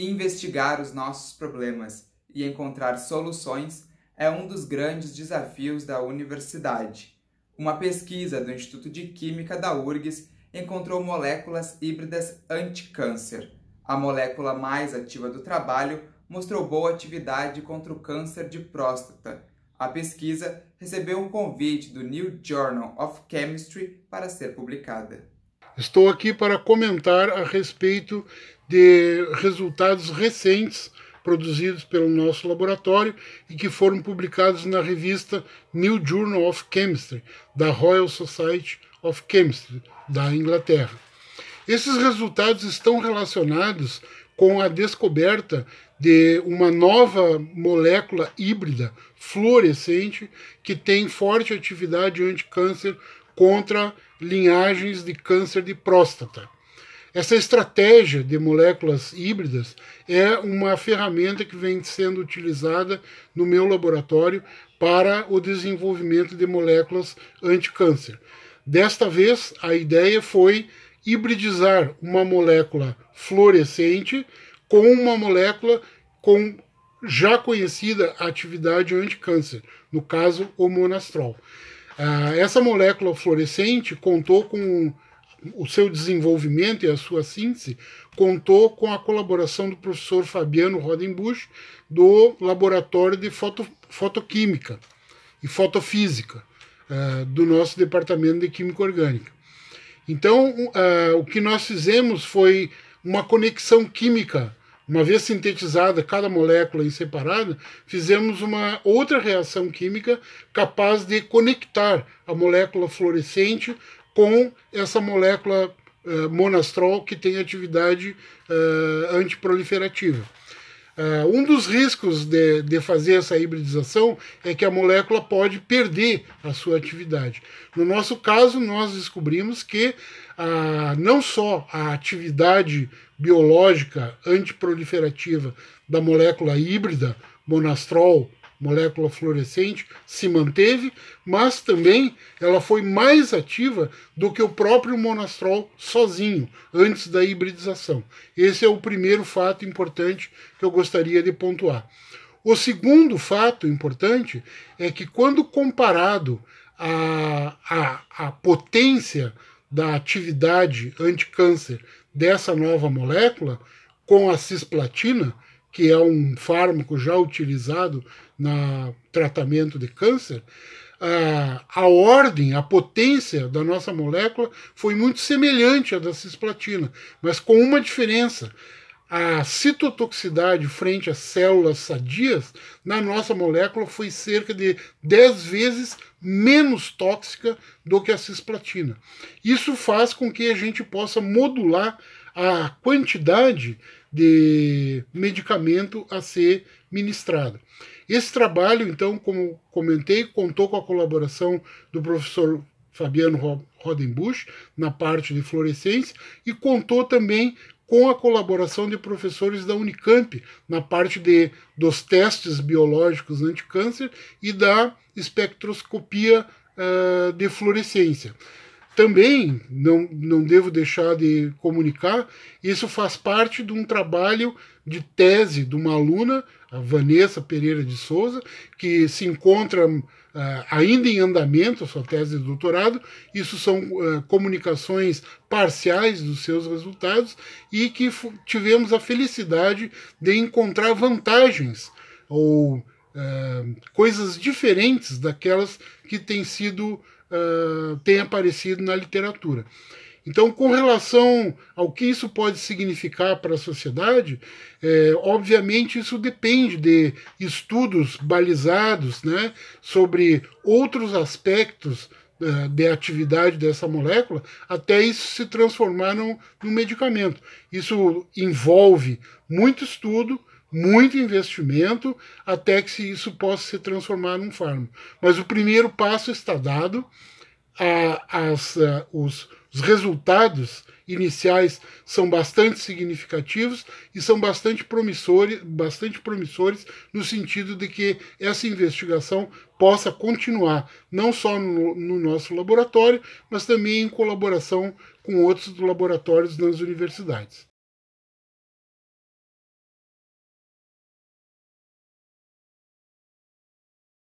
Investigar os nossos problemas e encontrar soluções é um dos grandes desafios da universidade. Uma pesquisa do Instituto de Química da URGS encontrou moléculas híbridas anti-câncer. A molécula mais ativa do trabalho mostrou boa atividade contra o câncer de próstata. A pesquisa recebeu um convite do New Journal of Chemistry para ser publicada. Estou aqui para comentar a respeito de resultados recentes produzidos pelo nosso laboratório e que foram publicados na revista New Journal of Chemistry, da Royal Society of Chemistry, da Inglaterra. Esses resultados estão relacionados com a descoberta de uma nova molécula híbrida fluorescente que tem forte atividade anti-câncer contra linhagens de câncer de próstata. Essa estratégia de moléculas híbridas é uma ferramenta que vem sendo utilizada no meu laboratório para o desenvolvimento de moléculas anti-câncer. Desta vez, a ideia foi hibridizar uma molécula fluorescente com uma molécula com já conhecida atividade anti-câncer, no caso, o monastrol. Ah, essa molécula fluorescente contou com o seu desenvolvimento e a sua síntese contou com a colaboração do professor Fabiano Rodenbusch do Laboratório de Foto, Fotoquímica e Fotofísica uh, do nosso Departamento de Química Orgânica. Então, uh, o que nós fizemos foi uma conexão química uma vez sintetizada cada molécula em separada, fizemos uma outra reação química capaz de conectar a molécula fluorescente com essa molécula eh, monastrol que tem atividade eh, antiproliferativa. Uh, um dos riscos de, de fazer essa hibridização é que a molécula pode perder a sua atividade. No nosso caso, nós descobrimos que ah, não só a atividade biológica antiproliferativa da molécula híbrida monastrol molécula fluorescente se manteve, mas também ela foi mais ativa do que o próprio monastrol sozinho, antes da hibridização. Esse é o primeiro fato importante que eu gostaria de pontuar. O segundo fato importante é que, quando comparado à, a potência da atividade anticâncer dessa nova molécula com a cisplatina, que é um fármaco já utilizado no tratamento de câncer, a, a ordem, a potência da nossa molécula foi muito semelhante à da cisplatina, mas com uma diferença. A citotoxicidade frente às células sadias na nossa molécula foi cerca de 10 vezes menos tóxica do que a cisplatina. Isso faz com que a gente possa modular a quantidade de medicamento a ser ministrado. Esse trabalho, então, como comentei, contou com a colaboração do professor Fabiano Rodenbusch na parte de fluorescência e contou também com a colaboração de professores da Unicamp na parte de, dos testes biológicos anti-câncer e da espectroscopia uh, de fluorescência. Também não, não devo deixar de comunicar, isso faz parte de um trabalho de tese de uma aluna, a Vanessa Pereira de Souza, que se encontra uh, ainda em andamento, a sua tese de doutorado. Isso são uh, comunicações parciais dos seus resultados e que tivemos a felicidade de encontrar vantagens ou ah, coisas diferentes daquelas que têm sido ah, têm aparecido na literatura. Então, com relação ao que isso pode significar para a sociedade, é, obviamente isso depende de estudos balizados né, sobre outros aspectos da ah, de atividade dessa molécula, até isso se transformar num, num medicamento. Isso envolve muito estudo, muito investimento até que isso possa se transformar num fármaco. Mas o primeiro passo está dado, a, as, a, os, os resultados iniciais são bastante significativos e são bastante promissores, bastante promissores no sentido de que essa investigação possa continuar não só no, no nosso laboratório, mas também em colaboração com outros laboratórios nas universidades.